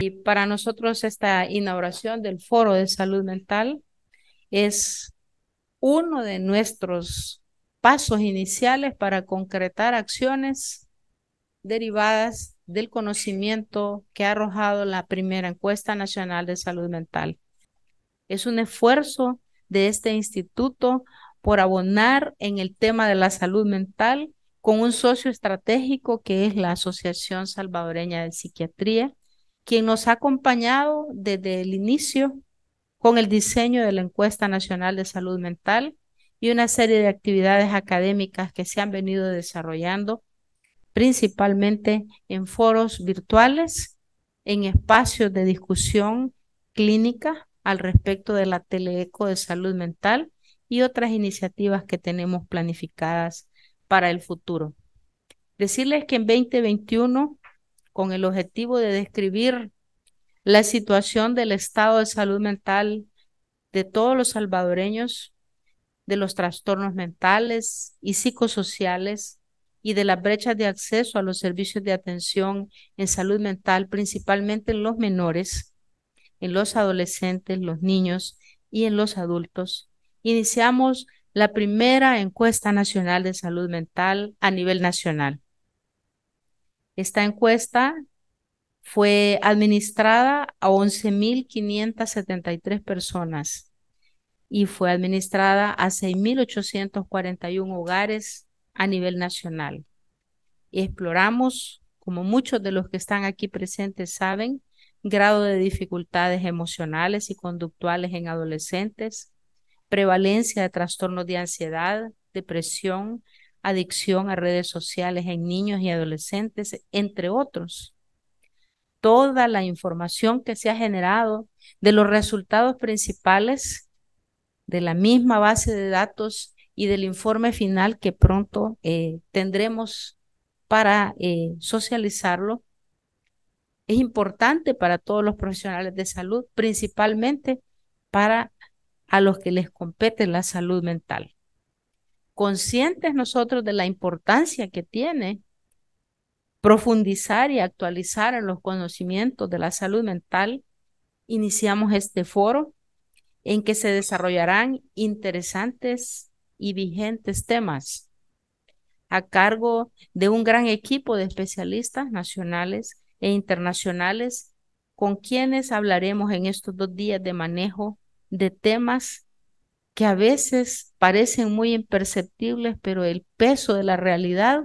Y para nosotros esta inauguración del Foro de Salud Mental es uno de nuestros pasos iniciales para concretar acciones derivadas del conocimiento que ha arrojado la primera encuesta nacional de salud mental. Es un esfuerzo de este instituto por abonar en el tema de la salud mental con un socio estratégico que es la Asociación Salvadoreña de Psiquiatría, quien nos ha acompañado desde el inicio con el diseño de la encuesta nacional de salud mental y una serie de actividades académicas que se han venido desarrollando principalmente en foros virtuales, en espacios de discusión clínica al respecto de la teleeco de salud mental y otras iniciativas que tenemos planificadas para el futuro. Decirles que en 2021, con el objetivo de describir la situación del estado de salud mental de todos los salvadoreños, de los trastornos mentales y psicosociales y de las brechas de acceso a los servicios de atención en salud mental, principalmente en los menores, en los adolescentes, los niños y en los adultos. Iniciamos la primera encuesta nacional de salud mental a nivel nacional. Esta encuesta fue administrada a 11.573 personas y fue administrada a 6.841 hogares a nivel nacional. Exploramos, como muchos de los que están aquí presentes saben, grado de dificultades emocionales y conductuales en adolescentes, prevalencia de trastornos de ansiedad, depresión, adicción a redes sociales en niños y adolescentes, entre otros. Toda la información que se ha generado de los resultados principales de la misma base de datos y del informe final que pronto eh, tendremos para eh, socializarlo, es importante para todos los profesionales de salud, principalmente para a los que les compete la salud mental. Conscientes nosotros de la importancia que tiene profundizar y actualizar en los conocimientos de la salud mental, iniciamos este foro en que se desarrollarán interesantes y vigentes temas a cargo de un gran equipo de especialistas nacionales e internacionales con quienes hablaremos en estos dos días de manejo de temas que a veces parecen muy imperceptibles, pero el peso de la realidad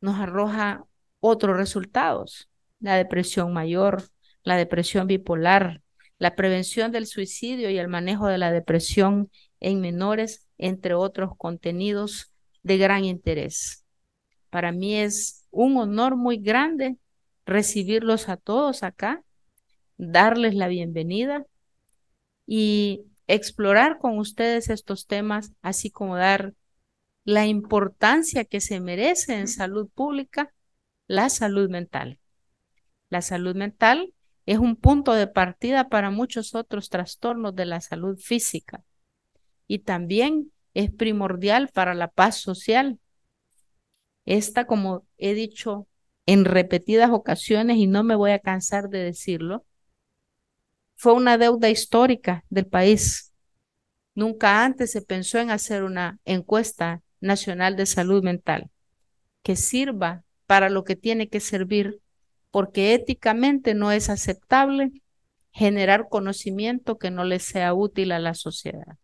nos arroja otros resultados. La depresión mayor, la depresión bipolar, la prevención del suicidio y el manejo de la depresión en menores, entre otros contenidos de gran interés. Para mí es un honor muy grande recibirlos a todos acá, darles la bienvenida y explorar con ustedes estos temas, así como dar la importancia que se merece en salud pública la salud mental. La salud mental es un punto de partida para muchos otros trastornos de la salud física y también es primordial para la paz social. Esta, como he dicho en repetidas ocasiones y no me voy a cansar de decirlo, fue una deuda histórica del país. Nunca antes se pensó en hacer una encuesta nacional de salud mental que sirva para lo que tiene que servir, porque éticamente no es aceptable generar conocimiento que no le sea útil a la sociedad.